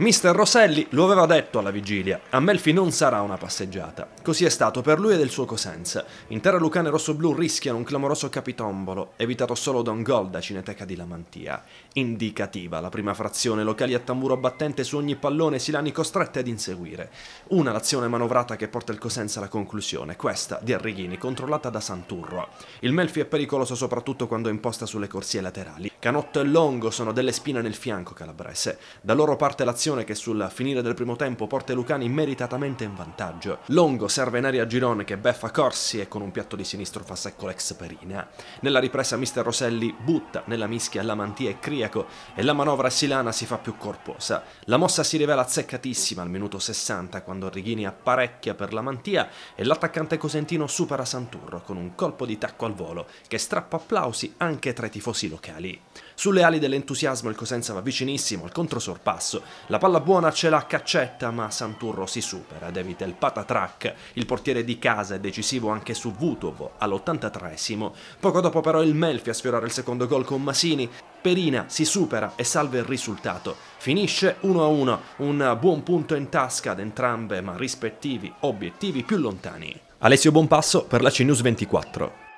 Mister Rosselli lo aveva detto alla vigilia, a Melfi non sarà una passeggiata. Così è stato per lui e del suo Cosenza. Intera terra lucane rossoblù rischiano un clamoroso capitombolo, evitato solo da un gol da Cineteca di Lamantia. Indicativa la prima frazione, locali a tamburo battente su ogni pallone, Silani costrette ad inseguire. Una l'azione manovrata che porta il Cosenza alla conclusione, questa di Arrighini, controllata da Santurro. Il Melfi è pericoloso soprattutto quando è imposta sulle corsie laterali. Canotto e Longo sono delle spine nel fianco calabrese. Da loro parte l'azione che sul finire del primo tempo porta i Lucani meritatamente in vantaggio. Longo serve in aria a Girone che beffa Corsi e con un piatto di sinistro fa secco l'ex Perina. Nella ripresa mister Roselli butta nella mischia Lamantia e Criaco e la manovra silana si fa più corposa. La mossa si rivela azzeccatissima al minuto 60 quando Righini apparecchia per Lamantia e l'attaccante cosentino supera Santurro con un colpo di tacco al volo che strappa applausi anche tra i tifosi locali. Sulle ali dell'entusiasmo il Cosenza va vicinissimo al controsorpasso. La palla buona ce l'ha Caccetta, ma Santurro si supera ed evita il patatrack. Il portiere di casa è decisivo anche su Vutovo all83 Poco dopo però il Melfi a sfiorare il secondo gol con Masini. Perina si supera e salve il risultato. Finisce 1-1, un buon punto in tasca ad entrambe ma rispettivi obiettivi più lontani. Alessio Bonpasso per la CNews 24.